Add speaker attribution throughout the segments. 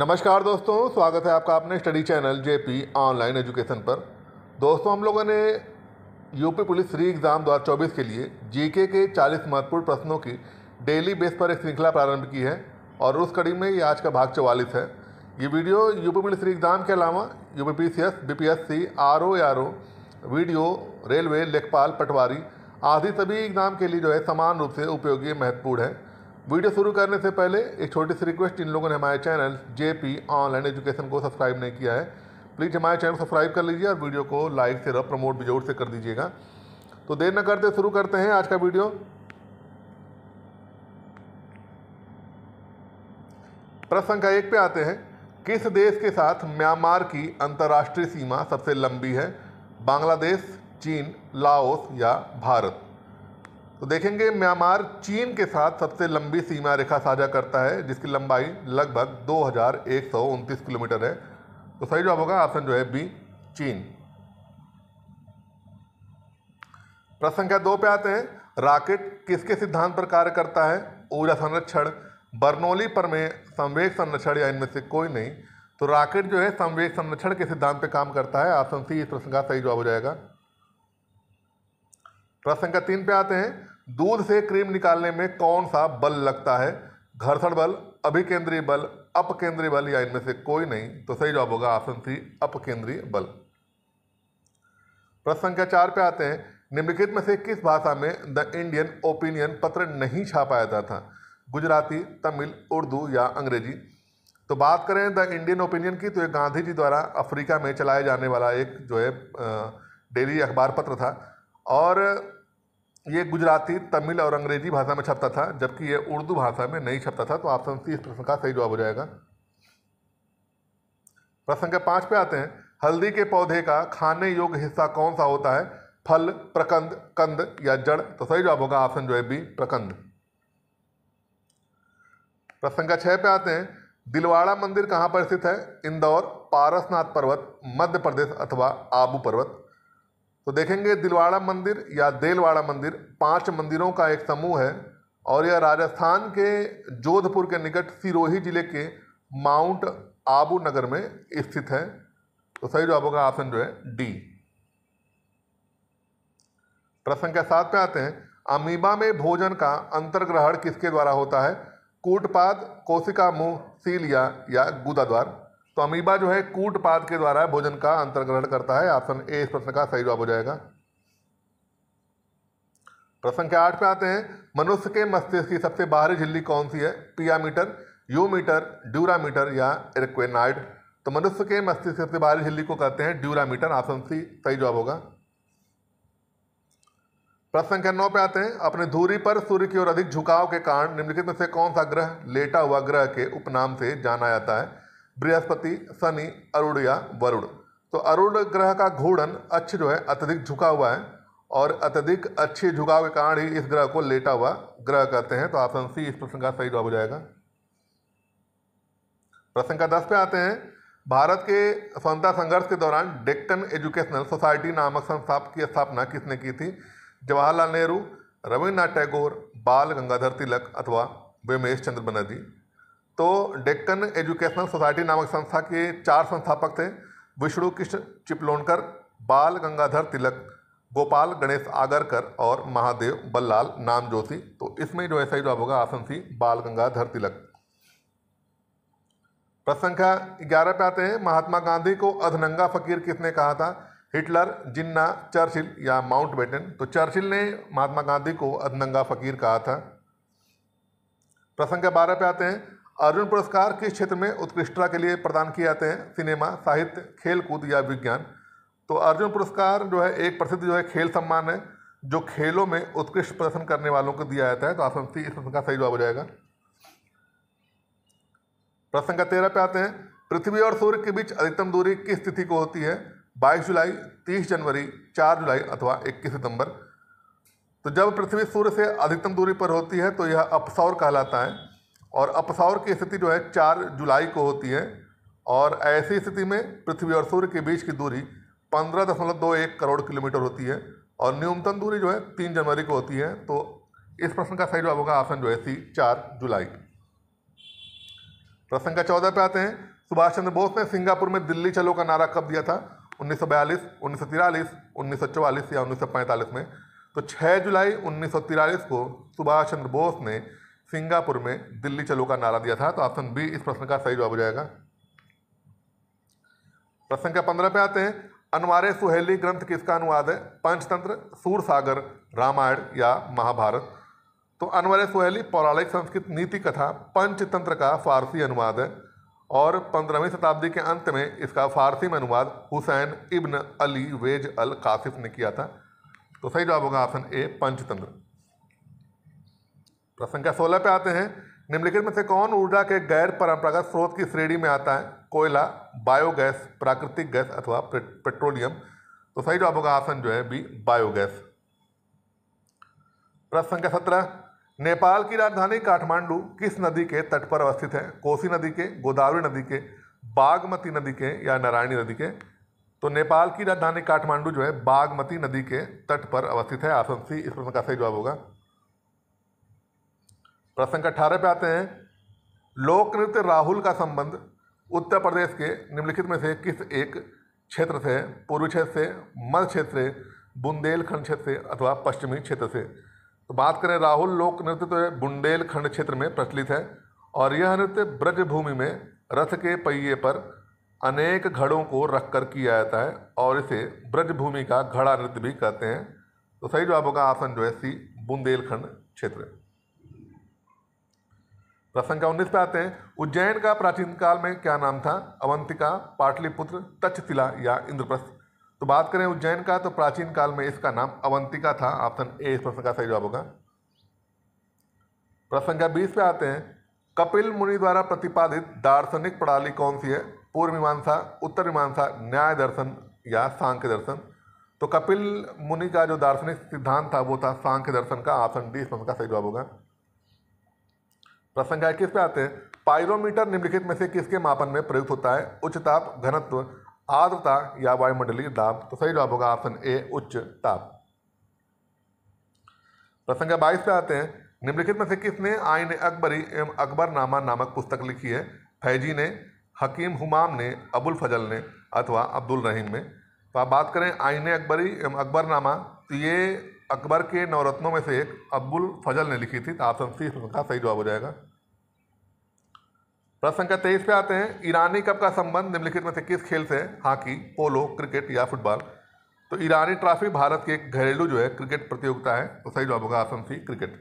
Speaker 1: नमस्कार दोस्तों स्वागत है आपका अपने study channel JP online education पर दोस्तों हम लोगों ने यूपी पुलिस री एग्ज़ाम 2024 के लिए जीके के 40 महत्वपूर्ण प्रश्नों की डेली बेस पर एक श्रृंखला प्रारंभ की है और उस कड़ी में ये आज का भाग चवालीस है ये video UP police re exam के अलावा U P P C S B P S C R O R O video railway लेखपाल पटवारी आदि सभी एग्ज़ाम के लिए जो है समान रूप से उपयोगी महत्वपूर्ण है वीडियो शुरू करने से पहले एक छोटी सी रिक्वेस्ट इन लोगों ने हमारे channel J P online education को सब्सक्राइब नहीं किया है प्लीज़ हमारे चैनल सब्सक्राइब कर लीजिए और वीडियो को लाइक से प्रमोट भी जोर से कर दीजिएगा तो देर न करते शुरू करते हैं आज का वीडियो प्रश्न संख्या एक पे आते हैं किस देश के साथ म्यांमार की अंतर्राष्ट्रीय सीमा सबसे लंबी है बांग्लादेश चीन लाओस या भारत तो देखेंगे म्यांमार चीन के साथ सबसे लंबी सीमा रेखा साझा करता है जिसकी लंबाई लगभग दो किलोमीटर है तो सही जवाब होगा ऑप्शन जो है बी चीन प्रश्न संख्या दो पे आते हैं राकेट किसके सिद्धांत पर कार्य करता है ऊर्जा संरक्षण बर्नौली पर में संवेग संरक्षण या इनमें से कोई नहीं तो राकेट जो है संवेग संरक्षण के सिद्धांत पर काम करता है ऑप्शन सी इस प्रश्न का सही जवाब हो जाएगा प्रश्न संख्या तीन पे आते हैं दूध से क्रीम निकालने में कौन सा बल लगता है घर्षण बल अभिकेंद्रीय बल अपकेंद्रीय बल या इनमें से कोई नहीं तो सही जवाब होगा ऑप्शन सी अपकेंद्रीय बल प्रश्न संख्या चार पे आते हैं निम्नलिखित में से किस भाषा में द इंडियन ओपिनियन पत्र नहीं छापा जाता था गुजराती तमिल उर्दू या अंग्रेजी तो बात करें द इंडियन ओपिनियन की तो ये गांधी जी द्वारा अफ्रीका में चलाए जाने वाला एक जो है डेली अखबार पत्र था और ये गुजराती तमिल और अंग्रेजी भाषा में छपता था जबकि ये उर्दू भाषा में नहीं छपता था तो ऑप्शन सी इस प्रश्न का सही जवाब हो जाएगा प्रश्न के पाँच पे आते हैं हल्दी के पौधे का खाने योग्य हिस्सा कौन सा होता है फल प्रकंद कंद या जड़ तो सही जवाब होगा ऑप्शन जो है बी प्रकंद प्रश्न का छः पे आते हैं दिलवाड़ा मंदिर कहाँ पर स्थित है इंदौर पारसनाथ पर्वत मध्य प्रदेश अथवा आबू पर्वत तो देखेंगे दिलवाड़ा मंदिर या देलवाड़ा मंदिर पांच मंदिरों का एक समूह है और यह राजस्थान के जोधपुर के निकट सिरोही जिले के माउंट आबू नगर में स्थित है तो सही जवाब होगा ऑप्शन जो है डी प्रश्न के सात पे आते हैं अमीबा में भोजन का अंतर्ग्रहण किसके द्वारा होता है कूटपाद कोशिका मुंह सीलिया या गुदाद्वार तो अमीबा जो है कूट पाद के द्वारा भोजन का अंतर्ग्रहण करता है ऑप्शन ए इस प्रश्न का सही जवाब हो जाएगा प्रश्न के आठ पे आते हैं मनुष्य के मस्तिष्क की सबसे बाहरी झिल्ली कौन सी है पियामीटर यूमीटर ड्यूरामीटर या एरक्वेनाइड तो मनुष्य के मस्तिष्क सबसे बाहरी झिल्ली को कहते हैं ड्यूरामीटर ऑप्शन सी सही जवाब होगा प्रश्न संख्या नौ पे आते हैं अपने धूरी पर सूर्य की ओर अधिक झुकाव के कारण निम्नलिखित में से कौन सा ग्रह लेटा हुआ ग्रह के उपनाम से जाना जाता है बृहस्पति शनि अरुण या वरुण तो अरुण ग्रह का घूर्णन अक्ष जो है अत्यधिक झुका हुआ है और अत्यधिक अच्छे झुकाव के कारण ही इस ग्रह को लेटा हुआ ग्रह कहते हैं तो ऑप्शन सी इस प्रश्न का सही जवाब हो जाएगा प्रश्न का दस पे आते हैं भारत के स्वतंत्रता संघर्ष के दौरान डेक्कन एजुकेशनल सोसाइटी नामक संस्था की स्थापना किसने की थी जवाहरलाल नेहरू रविन्द्रनाथ टैगोर बाल गंगाधर तिलक अथवा विमेश चंद्र बनर्जी तो डेक्कन एजुकेशनल सोसाइटी नामक संस्था के चार संस्थापक थे विष्णु कृष्ण चिपलोनकर बाल गंगाधर तिलक गोपाल गणेश आगरकर और महादेव बल्लाल नाम जोशी तो इसमें जो ऐसा ही जवाब होगा आसन सी बाल गंगाधर तिलक प्रश्न संख्या ग्यारह पे आते हैं महात्मा गांधी को अधनंगा फकीर किसने कहा था हिटलर जिन्ना चर्चिल या माउंट बेटन तो चर्चिल ने महात्मा गांधी को अधनंगा फकीर कहा था प्रश्न संख्या बारह पे आते हैं अर्जुन पुरस्कार किस क्षेत्र में उत्कृष्टता के लिए प्रदान किए जाते हैं सिनेमा साहित्य खेल कूद या विज्ञान तो अर्जुन पुरस्कार जो है एक प्रसिद्ध जो है खेल सम्मान है जो खेलों में उत्कृष्ट प्रदर्शन करने वालों को दिया जाता है तो आसन सी इस प्रश्न का सही जवाब हो जाएगा प्रश्न का तेरह पे आते हैं पृथ्वी और सूर्य के बीच अधिकतम दूरी किस तिथि को होती है 22 जुलाई 30 जनवरी 4 जुलाई अथवा 21 सितंबर तो जब पृथ्वी सूर्य से अधिकतम दूरी पर होती है तो यह अपसौर कहलाता है और अपसौर की स्थिति जो है चार जुलाई को होती है और ऐसी स्थिति में पृथ्वी और सूर्य के बीच की दूरी पंद्रह दशमलव दो एक करोड़ किलोमीटर होती है और न्यूनतम दूरी जो है तीन जनवरी को होती है तो इस प्रश्न का सही जवाब होगा ऑप्शन जो है सी चार जुलाई प्रश्न का चौदह पे आते हैं सुभाष चंद्र बोस ने सिंगापुर में दिल्ली चलो का नारा कब दिया था 1942, 1943, 1944 या 1945 में तो 6 जुलाई 1943 को सुभाष चंद्र बोस ने सिंगापुर में दिल्ली चलो का नारा दिया था तो ऑप्शन बी इस प्रश्न का सही जवाब हो जाएगा प्रश्न का पंद्रह पे आते हैं अनवारे सुहेली ग्रंथ किसका अनुवाद है पंचतंत्र सूर सागर रामायण या महाभारत तो अनवर सुहेली पौराणिक संस्कृत नीति कथा पंचतंत्र का फारसी अनुवाद है और पंद्रहवीं शताब्दी के अंत में इसका फारसी में अनुवाद Husain ibn Ali Waez al Kashifi ने किया था तो सही जवाब होगा ऑप्शन ए पंचतंत्र प्रश्न संख्या सोलह पे आते हैं निम्नलिखित में से कौन ऊर्जा के गैर परंपरागत स्रोत की श्रेणी में आता है कोयला बायोगैस प्राकृतिक गैस अथवा पेट्रोलियम तो सही जवाब होगा आसन जो है बी बायोगैस प्रश्न संख्या सत्रह नेपाल की राजधानी काठमांडू किस नदी के तट पर अवस्थित है कोसी नदी के गोदावरी नदी के बागमती नदी के या नारायणी नदी के तो नेपाल की राजधानी काठमांडू जो है बागमती नदी के तट पर अवस्थित है आसन सी इस प्रश्न का सही जवाब होगा प्रश्न संख्या अठारह पे आते हैं लोक नृत्य राहुल का संबंध उत्तर प्रदेश के निम्नलिखित में से किस एक क्षेत्र से पूर्वी क्षेत्र से मध्य क्षेत्र से बुंदेलखंड क्षेत्र से अथवा पश्चिमी क्षेत्र से तो बात करें राहुल लोक नृत्य तो बुंदेलखंड क्षेत्र में प्रचलित है और यह नृत्य ब्रजभूमि में रथ के पहिए पर अनेक घड़ों को रख कर किया जाता है और इसे ब्रजभूमि का घड़ा नृत्य भी कहते हैं तो सही जवाब होगा आसन जो है सी बुंदेलखंड क्षेत्र प्रसंग का उन्नीस पे आते हैं उज्जैन का प्राचीन काल में क्या नाम था अवंतिका पाटलिपुत्र तक्षशिला या इंद्रप्रस्थ तो बात करें उज्जैन का तो प्राचीन काल में इसका नाम अवंतिका था ऑप्शन ए इस प्रश्न का सही जवाब होगा प्रश्न संख्या बीस पे आते हैं कपिल मुनि द्वारा प्रतिपादित दार्शनिक प्रणाली कौन सी है पूर्व मीमांसा उत्तर मीमांसा न्याय दर्शन या सांख्य दर्शन तो कपिल मुनि का जो दार्शनिक सिद्धांत था वो था सांख्य दर्शन का ऑप्शन डी इस प्रश्न का सही जवाब होगा प्रश्न क्या किस पे आते हैं पायरोमीटर निम्नलिखित में से किसके मापन में प्रयुक्त होता है उच्च ताप घनत्व आर्द्रता या वायुमंडलीय दाब तो सही जवाब होगा ऑप्शन ए उच्च ताप प्रश्न बाईस पे आते हैं निम्नलिखित में से किसने आईने अकबरी एवं अकबरनामा नामक पुस्तक लिखी है फैजी ने हकीम हुमाम ने अबुल फजल ने अथवा अब्दुल रहीम ने तो आप बात करें आइन अकबरी एवं अकबरनामा तो ये अकबर के नवरत्नों में से एक अब्दुल फजल ने लिखी थी तो ऑप्शन सी का सही जवाब हो जाएगा प्रश्न संख्या तेईस पे आते हैं ईरानी कप का संबंध निम्नलिखित में से किस खेल से हॉकी पोलो क्रिकेट या फुटबॉल तो ईरानी ट्रॉफी भारत की एक घरेलू जो है क्रिकेट प्रतियोगिता है तो सही जवाब होगा आसन सी क्रिकेट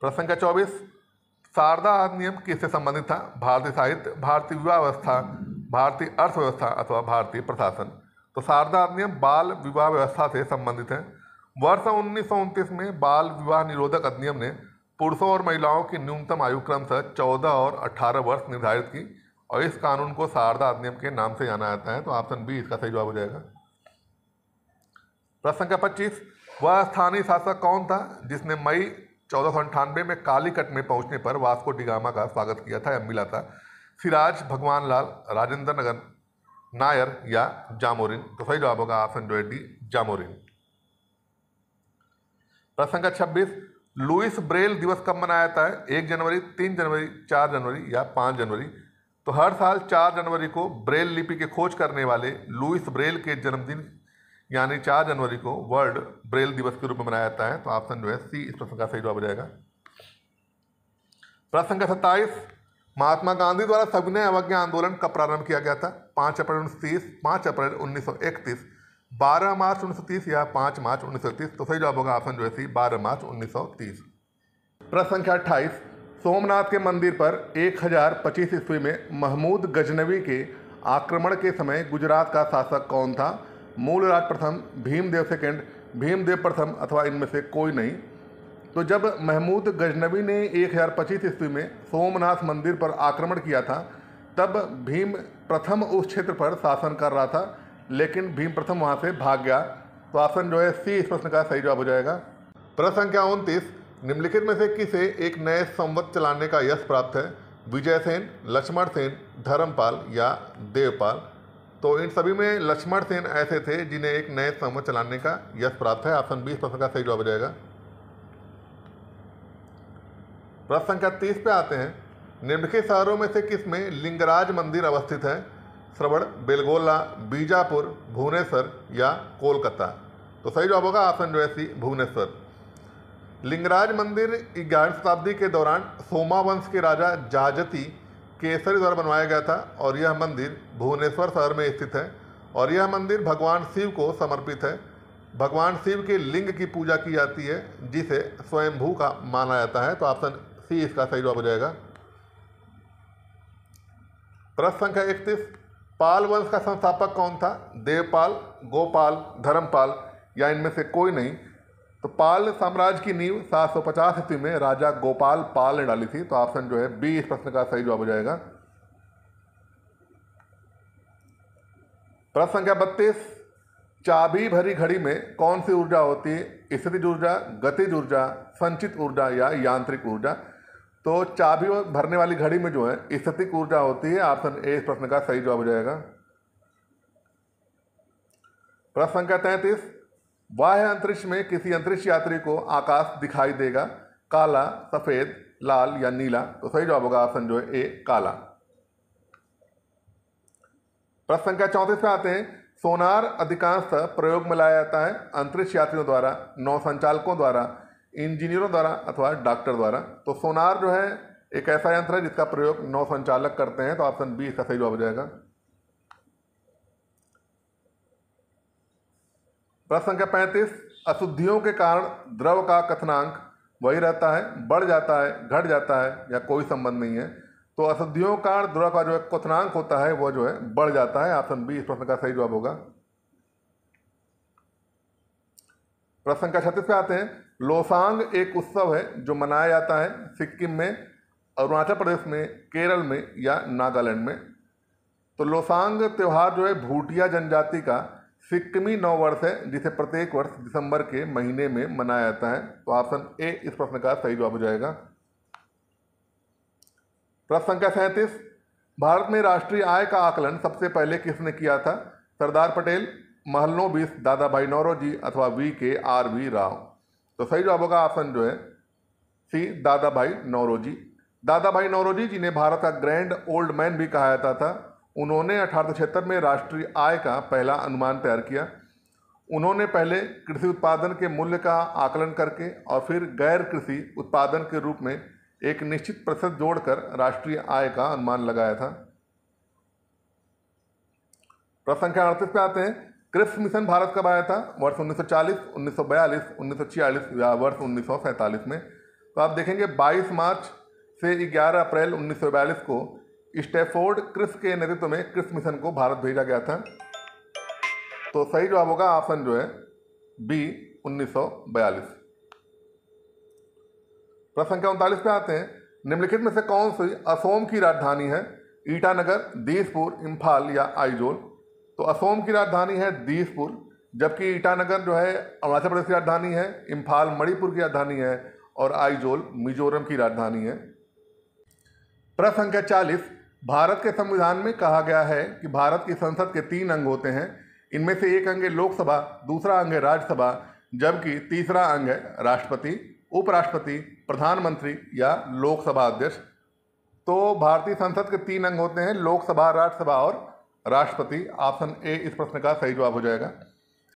Speaker 1: प्रश्न संख्या चौबीस शारदा अधिनियम किससे संबंधित था भारतीय साहित्य भारतीय विवाह व्यवस्था भारतीय अर्थव्यवस्था अथवा भारतीय प्रशासन तो शारदा अधिनियम बाल विवाह व्यवस्था से संबंधित है वर्ष उन्नीस में बाल विवाह निरोधक अधिनियम ने पुरुषों और महिलाओं की न्यूनतम आयु से चौदह और अठारह वर्ष निर्धारित की और इस कानून को शारदा अधिनियम के नाम से जाना जाता है तो ऑप्शन बी इसका सही जवाब हो जाएगा प्रश्न संख्या पच्चीस वह स्थानीय शासक कौन था जिसने मई चौदह में कालीकट में पहुंचने पर वास्को डिगामा का स्वागत किया था या मिला था सिराज भगवान लाल राजेंद्र नगर नायर या जामोरिन तो सही जवाब होगा ऑप्शन डी जामोरिन प्रश्न संख्या छब्बीस लुइस ब्रेल दिवस कब मनाया जाता है एक जनवरी तीन जनवरी चार जनवरी या पाँच जनवरी तो हर साल चार जनवरी को ब्रेल लिपि की खोज करने वाले लुइस ब्रेल के जन्मदिन यानी चार जनवरी को वर्ल्ड ब्रेल दिवस के रूप में मनाया जाता है तो ऑप्शन जो है सी इस प्रश्न का सही जवाब हो जाएगा प्रश्न संख्या सत्ताईस महात्मा गांधी द्वारा सविनय अवज्ञा आंदोलन कब प्रारंभ किया गया था पाँच अप्रैल उन्नीस पाँच अप्रैल उन्नीस सौ इकतीस बारह मार्च उन्नीस या पाँच मार्च उन्नीस तो सही जवाब होगा ऑप्शन जो है सी बारह मार्च उन्नीस प्रश्न संख्या अट्ठाईस सोमनाथ के मंदिर पर एक हज़ार पच्चीस ईस्वी में महमूद गजनवी के आक्रमण के समय गुजरात का शासक कौन था मूलराज प्रथम भीमदेव सेकंड भीमदेव प्रथम अथवा इनमें से कोई नहीं तो जब महमूद गजनवी ने एक हज़ार पच्चीस ईस्वी में सोमनाथ मंदिर पर आक्रमण किया था तब भीम प्रथम उस क्षेत्र पर शासन कर रहा था लेकिन भीम प्रथम वहाँ से भाग गया तो ऑप्शन जो है सी इस प्रश्न का सही जवाब हो जाएगा प्रश्न संख्या उनतीस निम्नलिखित में से किसे एक नए संवत चलाने का यश प्राप्त है विजय सेन लक्ष्मण सेन धर्मपाल या देवपाल तो इन सभी में लक्ष्मण सेन ऐसे थे जिन्हें एक नए संवत चलाने का यश प्राप्त है ऑप्शन बीस प्रश्न का सही जवाब हो जाएगा प्रश्न संख्या तीस पे आते हैं निम्नलिखित शहरों में से किस में लिंगराज मंदिर अवस्थित है श्रवण बेलगोला बीजापुर भुवनेश्वर या कोलकाता तो सही जवाब होगा ऑप्शन जो है सी भुवनेश्वर लिंगराज मंदिर ग्यारहवीं शताब्दी के दौरान सोमा वंश के राजा जाजती केसरी द्वारा बनवाया गया था और यह मंदिर भुवनेश्वर शहर में स्थित है और यह मंदिर भगवान शिव को समर्पित है भगवान शिव के लिंग की पूजा की जाती है जिसे स्वयंभू का माना जाता है तो ऑप्शन सी इसका सही जवाब हो जाएगा प्रश्न संख्या इकतीस पाल वंश का संस्थापक कौन था देवपाल गोपाल धर्मपाल या इनमें से कोई नहीं तो पाल साम्राज्य की नींव 750 ईस्वी में राजा गोपाल पाल ने डाली थी तो ऑप्शन जो है बी इस प्रश्न का सही जवाब हो जाएगा प्रश्न संख्या बत्तीस चाबी भरी घड़ी में कौन सी ऊर्जा होती है स्थितिज ऊर्जा गतिज ऊर्जा संचित ऊर्जा या यांत्रिक ऊर्जा तो चाबी भरने वाली घड़ी में जो है स्थितिक ऊर्जा होती है ऑप्शन ए इस प्रश्न का सही जवाब हो जाएगा प्रश्न संख्या तैंतीस वाह अंतरिक्ष में किसी अंतरिक्ष यात्री को आकाश दिखाई देगा काला सफ़ेद लाल या नीला तो सही जवाब होगा ऑप्शन जो है ए काला प्रश्न संख्या चौंतीस में आते हैं सोनार अधिकांश प्रयोग में लाया जाता है अंतरिक्ष यात्रियों द्वारा नौ संचालकों द्वारा इंजीनियरों द्वारा अथवा डॉक्टर द्वारा तो सोनार जो है एक ऐसा यंत्र है जिसका प्रयोग नौ संचालक करते हैं तो ऑप्शन बी इसका सही जवाब हो जाएगा प्रश्न संख्या पैंतीस अशुद्धियों के कारण द्रव का कथनांक वही रहता है बढ़ जाता है घट जाता है या कोई संबंध नहीं है तो अशुद्धियों का द्रव का जो है कथनांक होता है वह जो है बढ़ जाता है ऑप्शन बी इस प्रश्न का सही जवाब होगा प्रश्न का छत्तीस पे आते हैं लोसांग एक उत्सव है जो मनाया जाता है सिक्किम में अरुणाचल प्रदेश में केरल में या नागालैंड में तो लोसांग त्यौहार जो है भूटिया जनजाति का सिक्किमी नववर्ष है जिसे प्रत्येक वर्ष दिसंबर के महीने में मनाया जाता है तो ऑप्शन ए इस प्रश्न का सही जवाब हो जाएगा प्रश्न संख्या सैंतीस भारत में राष्ट्रीय आय का आकलन सबसे पहले किसने किया था सरदार पटेल महलों बीस दादा भाई नौरो जी अथवा वी के आर वी राव तो सही जवाब होगा ऑप्शन जो है सी दादा भाई नौरोजी दादा भाई नौरोजी जिन्हें भारत का ग्रैंड ओल्ड मैन भी कहा जाता था उन्होंने अठारह में राष्ट्रीय आय का पहला अनुमान तैयार किया उन्होंने पहले कृषि उत्पादन के मूल्य का आकलन करके और फिर गैर कृषि उत्पादन के रूप में एक निश्चित प्रतिशत जोड़कर राष्ट्रीय आय का अनुमान लगाया था प्रश्न संख्या अड़तीस पे आते हैं क्रिप्स मिशन भारत कब आया था वर्ष 1940, 1942, 1946 या वर्ष उन्नीस में तो आप देखेंगे 22 मार्च से 11 अप्रैल 1942 को स्टेफोर्ड क्रिस के नेतृत्व में क्रिस मिशन को भारत भेजा गया था तो सही जवाब होगा ऑप्शन जो है बी 1942 प्रश्न संख्या उनतालीस पे आते हैं निम्नलिखित में से कौन सी असोम की राजधानी है ईटानगर देशपुर इम्फाल या आइजोल तो असोम की राजधानी है दीसपुर जबकि ईटानगर जो है अरुणाचल प्रदेश की राजधानी है इम्फाल मणिपुर की राजधानी है और आइजोल मिजोरम की राजधानी है प्रश्न संख्या चालीस भारत के संविधान में कहा गया है कि भारत की संसद के तीन अंग होते हैं इनमें से एक अंग है लोकसभा दूसरा अंग है राज्यसभा जबकि तीसरा अंग है राष्ट्रपति उपराष्ट्रपति प्रधानमंत्री या लोकसभा अध्यक्ष तो भारतीय संसद के तीन अंग होते हैं लोकसभा राज्यसभा और राष्ट्रपति ऑप्शन ए इस प्रश्न का सही जवाब हो जाएगा